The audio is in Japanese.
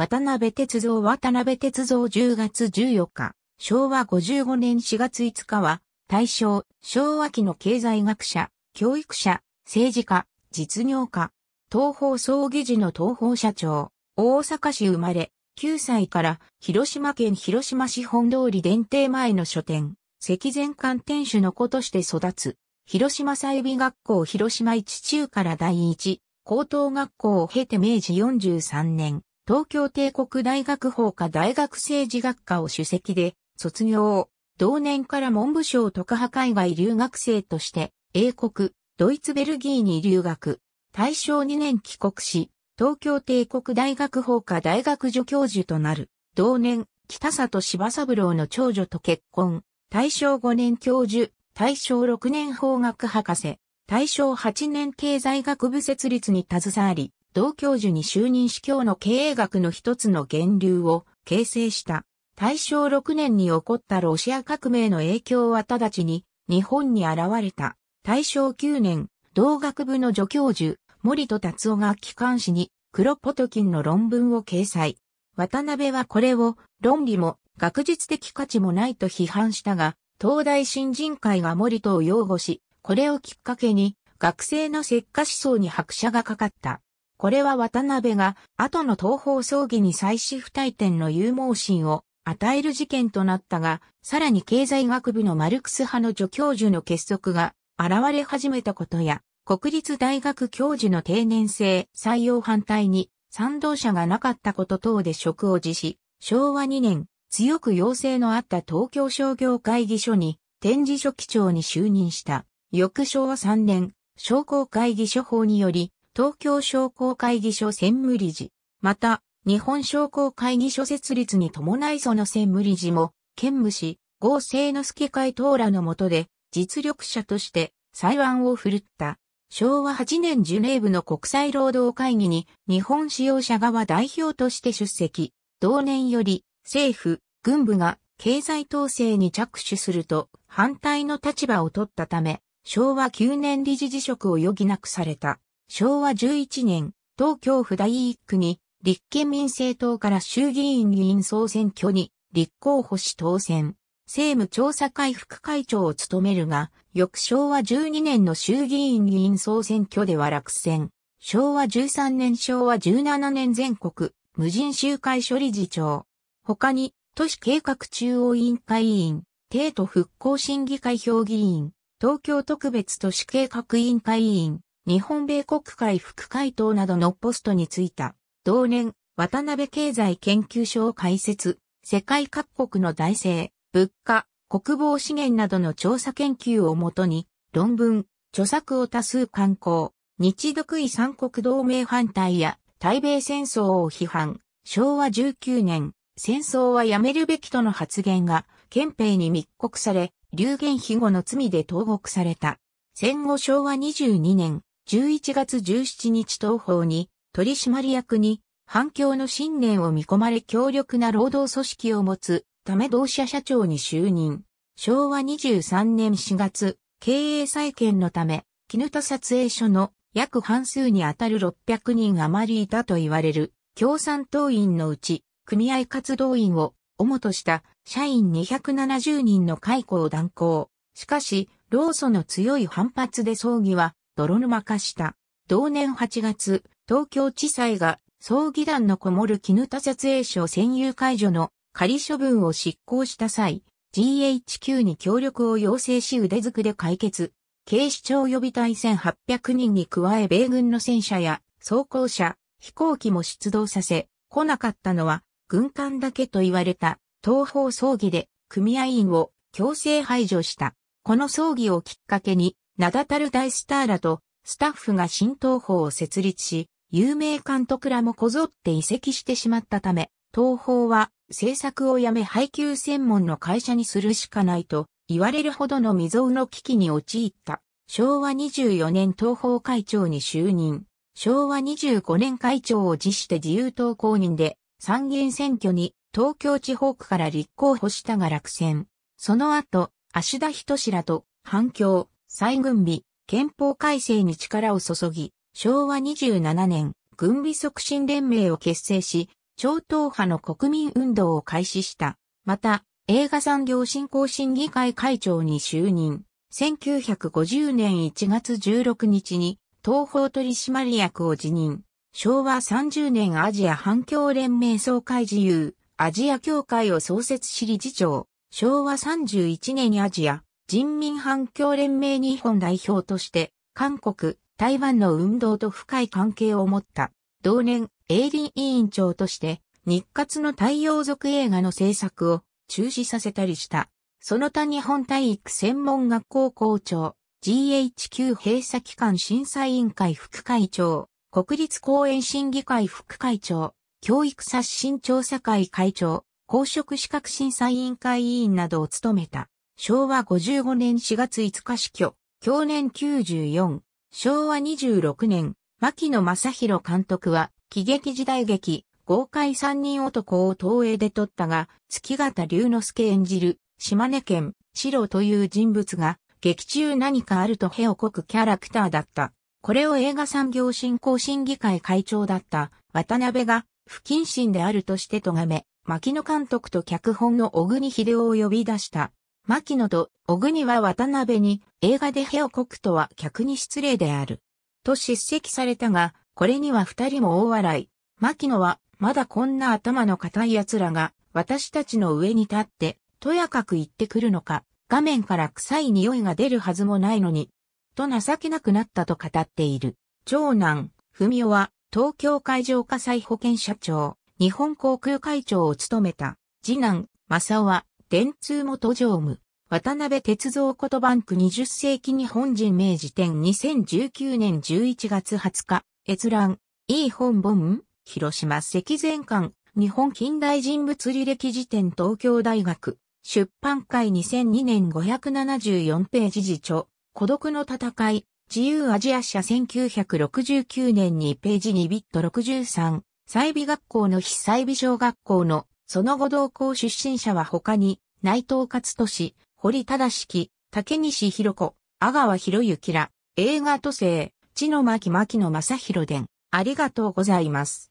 渡辺哲造渡辺哲造10月14日、昭和55年4月5日は、大正、昭和期の経済学者、教育者、政治家、実業家、東方葬儀事の東方社長、大阪市生まれ、9歳から広島県広島市本通り電停前の書店、赤前館店主の子として育つ、広島祭美学校広島一中から第一、高等学校を経て明治43年、東京帝国大学法科大学政治学科を主席で卒業。同年から文部省特派海外留学生として英国、ドイツベルギーに留学。大正2年帰国し、東京帝国大学法科大学助教授となる。同年、北里柴三郎の長女と結婚。大正5年教授、大正6年法学博士、大正8年経済学部設立に携わり、同教授に就任し教の経営学の一つの源流を形成した。大正6年に起こったロシア革命の影響は直ちに日本に現れた。大正9年、同学部の助教授、森戸達夫が機関誌に黒ポトキンの論文を掲載。渡辺はこれを論理も学術的価値もないと批判したが、東大新人会が森戸を擁護し、これをきっかけに学生の石化思想に拍車がかかった。これは渡辺が後の東方葬儀に妻子不退転の有毛心を与える事件となったが、さらに経済学部のマルクス派の助教授の結束が現れ始めたことや、国立大学教授の定年制採用反対に賛同者がなかったこと等で職を辞し、昭和2年、強く要請のあった東京商業会議所に展示書記長に就任した。翌昭和3年、商工会議所法により、東京商工会議所専務理事、また、日本商工会議所設立に伴いその専務理事も、兼務し、合成の助会等らのもとで、実力者として、裁判を振るった。昭和8年ジュネーブの国際労働会議に日本使用者側代表として出席。同年より政府、軍部が経済統制に着手すると反対の立場を取ったため、昭和9年理事辞職を余儀なくされた。昭和11年、東京府第一区に、立憲民政党から衆議院議員総選挙に、立候補し当選。政務調査会副会長を務めるが、翌昭和12年の衆議院議員総選挙では落選。昭和13年昭和17年全国無人集会処理事長。他に、都市計画中央委員会委員、帝都復興審議会評議員、東京特別都市計画委員会委員、日本米国会副会頭などのポストについた。同年、渡辺経済研究所を開設、世界各国の財政、物価、国防資源などの調査研究をもとに、論文、著作を多数刊行、日独位三国同盟反対や対米戦争を批判、昭和19年、戦争はやめるべきとの発言が、憲兵に密告され、流言飛語の罪で投獄された。戦後昭和22年、11月17日東方に取締役に反響の信念を見込まれ強力な労働組織を持つため同社社長に就任。昭和23年4月、経営再建のため、絹田撮影所の約半数にあたる600人余りいたと言われる共産党員のうち、組合活動員を主とした社員270人の解雇を断行。しかし、労組の強い反発で葬儀は泥沼化した。同年8月、東京地裁が葬儀団のこもる絹田撮影所占有解除の仮処分を執行した際、GHQ に協力を要請し腕づくで解決。警視庁予備隊1800人に加え米軍の戦車や装甲車、飛行機も出動させ、来なかったのは軍艦だけと言われた東方葬儀で組合員を強制排除した。この葬儀をきっかけに名だたる大スターらとスタッフが新東宝を設立し、有名監督らもこぞって移籍してしまったため、東宝は制作をやめ配給専門の会社にするしかないと言われるほどの未曾有の危機に陥った。昭和24年東宝会長に就任。昭和25年会長を辞して自由党公認で参議院選挙に東京地方区から立候補したが落選。その後、足田人志らと反響、再軍備、憲法改正に力を注ぎ、昭和27年、軍備促進連盟を結成し、超党派の国民運動を開始した。また、映画産業振興審議会会長に就任。1950年1月16日に、東方取締役を辞任。昭和30年アジア反共連盟総会自由、アジア協会を創設し理事長。昭和31年にアジア、人民反共連盟日本代表として、韓国、台湾の運動と深い関係を持った、同年、営林委員長として、日活の太陽族映画の制作を中止させたりした。その他日本体育専門学校校長、GHQ 閉鎖機関審査委員会副会長、国立公園審議会副会長、教育刷新調査会会長、公職資格審査委員会委員などを務めた。昭和55年4月5日死去、去年94、昭和26年、牧野正宏監督は、喜劇時代劇、豪快三人男を東映で撮ったが、月形龍之介演じる、島根県、白という人物が、劇中何かあると屁をこくキャラクターだった。これを映画産業振興審議会会長だった渡辺が不謹慎であるとして咎め、牧野監督と脚本の小国秀夫を呼び出した。牧野と小国は渡辺に映画でヘをこくとは客に失礼である。と叱責されたが、これには二人も大笑い。牧野は、まだこんな頭の固い奴らが、私たちの上に立って、とやかく言ってくるのか、画面から臭い匂いが出るはずもないのに、と情けなくなったと語っている。長男、文夫は、東京海上火災保険社長、日本航空会長を務めた。次男、正夫は、電通元常務、渡辺哲造ことバンク20世紀日本人明治展2019年11月20日、閲覧、いい本本、広島赤前館、日本近代人物履歴辞典東京大学、出版会2002年574ページ辞書、孤独の戦い、自由アジア社1969年にページ2ビット63、再美学校の非再美小学校のその後同行出身者は他に、内藤勝利、堀忠敷、竹西博子、阿川博之ら、映画都政、地の巻牧野正宏伝。ありがとうございます。